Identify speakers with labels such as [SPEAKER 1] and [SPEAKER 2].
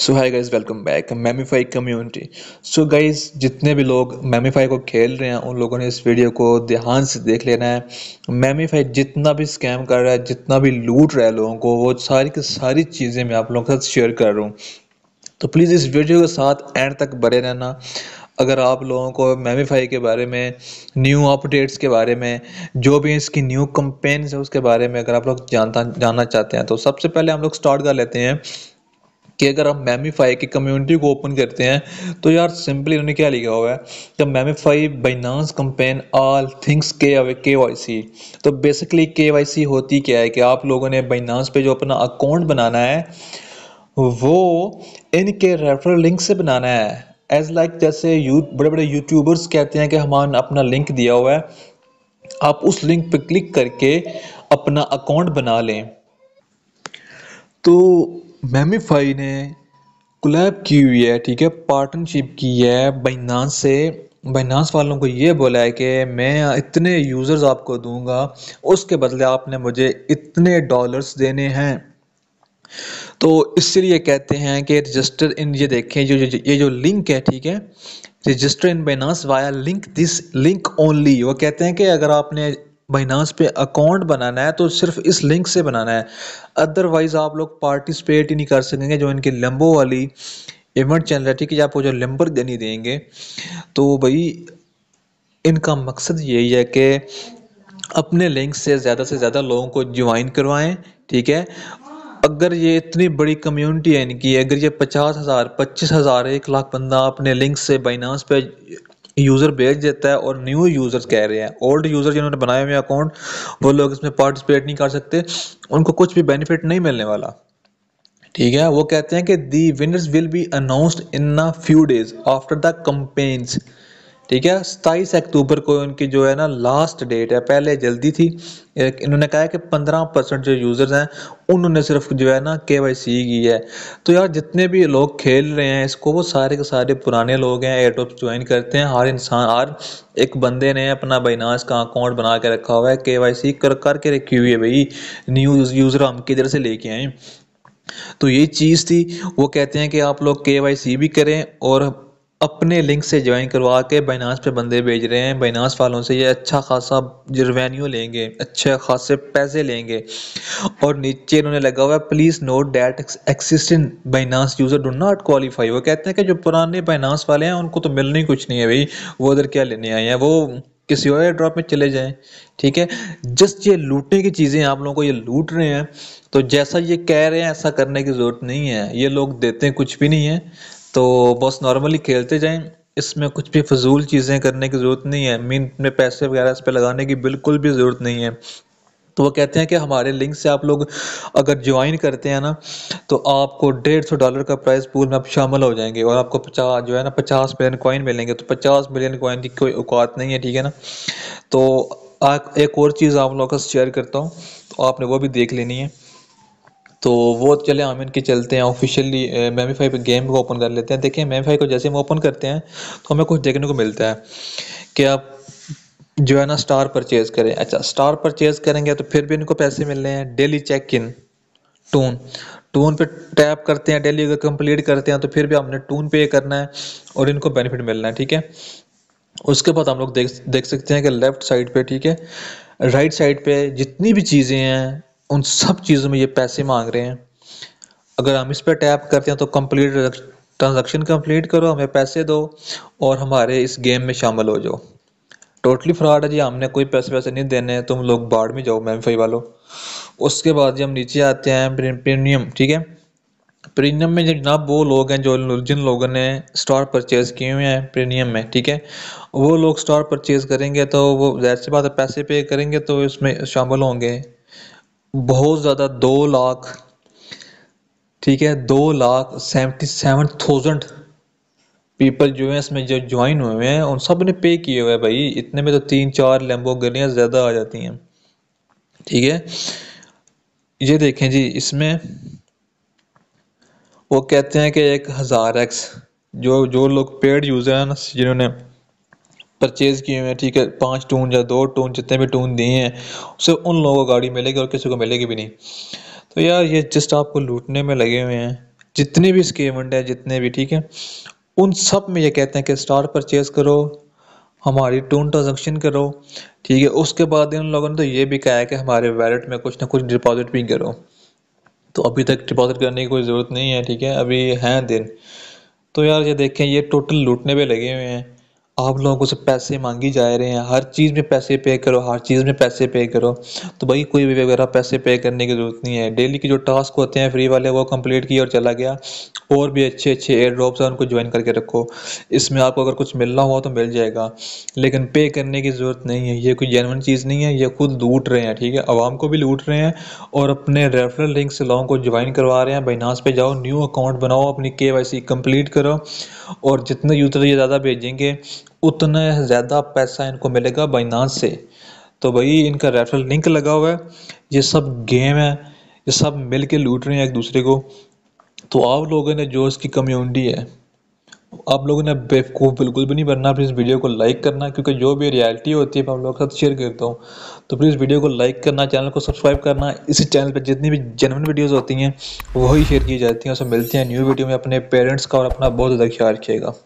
[SPEAKER 1] सो hi guys welcome back Memefi community so guys जितने भी लोग मेमीफाई को खेल रहे हैं उन लोगों ने इस वीडियो को ध्यान से देख लेना है मेमीफाई जितना भी स्कैम कर रहा है जितना भी लूट रहा है लोगों को वो सारी की सारी चीज़ें मैं आप लोगों के साथ शेयर कर रहा हूँ तो प्लीज़ इस वीडियो के साथ एंड तक बने रहना अगर आप लोगों को मेमीफाई के बारे में न्यू अपडेट्स के बारे में जो भी इसकी न्यू कंपेन्स है उसके बारे में अगर आप लोग जानता जानना चाहते हैं तो सबसे पहले हम लोग स्टार्ट कर लेते हैं कि अगर हम मेमीफाई की कम्युनिटी को ओपन करते हैं तो यार सिंपली उन्होंने क्या लिखा हुआ है कि Memefi Binance campaign all things के के वाई सी तो बेसिकली के वाई सी होती क्या है कि आप लोगों ने बाइनांस पे जो अपना अकाउंट बनाना है वो इनके रेफरल लिंक से बनाना है एज लाइक like जैसे यू बड़े बड़े यूट्यूबर्स कहते हैं कि हमारा अपना लिंक दिया हुआ है आप उस लिंक पर क्लिक करके अपना अकाउंट बना लें तो मेमीफाई ने क्लैब की हुई है ठीक है पार्टनरशिप की है बाइनास से बैनास वालों को ये बोला है कि मैं इतने यूज़र्स आपको दूंगा उसके बदले आपने मुझे इतने डॉलर्स देने हैं तो इसलिए कहते हैं कि रजिस्टर इन ये देखें जो ये जो लिंक है ठीक है register in Binance via link this link only वो कहते हैं कि अगर आपने बाइनास पे अकाउंट बनाना है तो सिर्फ इस लिंक से बनाना है अदरवाइज़ आप लोग पार्टिसिपेट ही नहीं कर सकेंगे जो इनके लंबो वाली इवेंट चैनल है ठीक है आपको जो लंबर गनी देंगे तो भाई इनका मकसद यही है कि अपने लिंक से ज़्यादा से ज़्यादा लोगों को ज्वाइन करवाएं ठीक है अगर ये इतनी बड़ी कम्युनिटी है इनकी अगर ये पचास हज़ार पच्चीस हज़ार एक लाख बंदा अपने लिंक से बाइनास पे यूज़र भेज देता है और न्यू यूज़र्स कह रहे हैं ओल्ड यूज़र जिन्होंने बनाए हुए अकाउंट वो लोग इसमें पार्टिसिपेट नहीं कर सकते उनको कुछ भी बेनिफिट नहीं मिलने वाला ठीक है वो कहते हैं कि the winners will be announced in a few days after the campaigns ठीक है सताईस अक्टूबर को इनकी जो है ना लास्ट डेट है पहले जल्दी थी इन्होंने कहा है कि पंद्रह परसेंट जो यूज़र्स हैं उन्होंने सिर्फ जो है ना के वाई सी की है तो यार जितने भी लोग खेल रहे हैं इसको वो सारे के सारे पुराने लोग हैं एयरटॉप ज्वाइन करते हैं हर इंसान हर एक बंदे ने अपना बाइनास का अकाउंट बना के रखा हुआ है के वाई सी कर करके रखी हुई है भाई न्यू यूज़र हम किधर से लेके आए तो ये चीज़ थी वो कहते हैं कि आप लोग के वाई सी भी करें और अपने लिंक से ज्वाइन करवा के बाइनास पे बंदे भेज रहे हैं बाइनास वालों से ये अच्छा खासा रेवेन्यू लेंगे अच्छे खासे पैसे लेंगे और नीचे इन्होंने लगा हुआ है please note that existing Binance user do not qualify वो कहते हैं कि जो पुराने बाइनास वाले हैं उनको तो मिलने कुछ नहीं है भाई वो उधर क्या लेने आए हैं वो किसी और ड्रॉप में चले जाएँ ठीक है जस्ट ये लूटने की चीज़ें आप लोगों को ये लूट रहे हैं तो जैसा ये कह रहे हैं ऐसा करने की ज़रूरत नहीं है ये लोग देते कुछ भी नहीं है तो बस नॉर्मली खेलते जाएं इसमें कुछ भी फजूल चीज़ें करने की ज़रूरत नहीं है मीन में पैसे वगैरह इस पर लगाने की बिल्कुल भी ज़रूरत नहीं है तो वो कहते हैं कि हमारे लिंक से आप लोग अगर ज्वाइन करते हैं ना तो आपको डेढ़ सौ डॉलर का प्राइस पूल में आप शामिल हो जाएंगे और आपको पचास जो है ना पचास मिलियन कॉइन मिलेंगे तो पचास मिलियन कॉइन की कोई औकात नहीं है ठीक है ना तो एक और चीज़ आप लोगों का शेयर करता हूँ तो आपने वो भी देख लेनी है तो वो चले हम इनके चलते हैं ऑफिशियली मेमीफाई पर गेम को ओपन कर लेते हैं देखिए मेमीफाई को जैसे हम ओपन करते हैं तो हमें कुछ देखने को मिलता है कि आप जो है ना स्टार परचेज करें अच्छा स्टार परचेज करेंगे तो फिर भी इनको पैसे मिल रहे हैं डेली चेक इन टून टून पे टैप करते हैं डेली अगर कंप्लीट करते हैं तो फिर भी हमने टून पे करना है और इनको बेनिफिट मिलना है ठीक है उसके बाद हम लोग देख देख सकते हैं कि लेफ्ट साइड पे ठीक है राइट साइड पे जितनी भी चीज़ें हैं उन सब चीज़ों में ये पैसे मांग रहे हैं अगर हम इस पर टैप करते हैं तो कंप्लीट ट्रांजैक्शन कंप्लीट करो हमें पैसे दो और हमारे इस गेम में शामिल हो जाओ टोटली फ्रॉड है जी हमने कोई पैसे वैसे नहीं देने हैं तुम लोग बाढ़ में जाओ फाई वालों उसके बाद जी हम नीचे आते हैं प्रीमियम ठीक है प्रीमियम में जनाब वो लोग हैं जो जिन लोगों ने स्टॉक परचेज किए हुए हैं प्रीमियम में ठीक है वो लोग स्टॉक परचेज करेंगे तो वो जैसे बात पैसे पे करेंगे तो इसमें शामिल होंगे बहुत ज़्यादा दो लाख ठीक है दो lakh seventy seven thousand people जो हैं इसमें जो ज्वाइन हुए हैं उन सब ने पे किए हुए हैं भाई इतने में तो तीन चार लेम्बो गलियाँ ज़्यादा आ जाती हैं ठीक है ये देखें जी इसमें वो कहते हैं कि एक हज़ार एक्स जो जो लोग पेड यूज़र हैं जिन्होंने परचेज़ किए हुए हैं ठीक है पाँच टून या दो टून जितने भी टून दिए हैं उसे उन लोगों को गाड़ी मिलेगी और किसी को मिलेगी भी नहीं तो यार ये जस्ट आपको लूटने में लगे हुए हैं जितने भी स्कीमेंट हैं जितने भी ठीक है उन सब में ये कहते हैं कि स्टार परचेज़ करो हमारी टून ट्रांजेक्शन करो ठीक है उसके बाद इन लोगों ने तो ये भी कहा है कि हमारे वैलेट में कुछ ना कुछ डिपॉजिट भी करो तो अभी तक डिपॉजिट करने की कोई ज़रूरत नहीं है ठीक है अभी हैं दिन तो यार ये देखें ये टोटल लूटने पे लगे हुए हैं आप लोगों से पैसे मांगे जा रहे हैं हर चीज़ में पैसे पे करो हर चीज़ में पैसे पे करो तो भाई कोई भी वगैरह पैसे पे करने की ज़रूरत नहीं है डेली के जो टास्क होते हैं फ्री वाले वो कंप्लीट किए और चला गया और भी अच्छे अच्छे एयर ड्रॉप्स हैं उनको ज्वाइन करके रखो इसमें आपको अगर कुछ मिलना हुआ तो मिल जाएगा लेकिन पे करने की ज़रूरत नहीं है ये कोई जेनवन चीज़ नहीं है ये खुद लूट रहे हैं ठीक है आवाम को भी लूट रहे हैं और अपने रेफरल लिंक से लोगों को ज्वाइन करवा रहे हैं बैनास पे जाओ न्यू अकाउंट बनाओ अपनी के वाई सी कम्प्लीट करो और जितने यूज़र ये ज़्यादा भेजेंगे उतना ज़्यादा पैसा इनको मिलेगा बाइनास से तो भाई इनका रेफरल लिंक लगा हुआ है ये सब गेम है ये सब मिल के लूट रहे हैं एक दूसरे को तो आप लोगों ने जो इसकी कम्यूनिटी है आप लोगों ने बेवकूफ़ बिल्कुल भी नहीं बनना प्लीज़ वीडियो को लाइक करना क्योंकि जो भी रियलिटी होती है मैं आप लोगों के साथ शेयर करता हूँ तो प्लीज़ वीडियो को लाइक करना चैनल को सब्सक्राइब करना इसी चैनल पर जितनी भी जेनवन वीडियोज़ होती हैं वही शेयर की जाती हैं उसमें मिलती हैं न्यू वीडियो में अपने पेरेंट्स का और अपना बहुत ज़्यादा ख्याल रखिएगा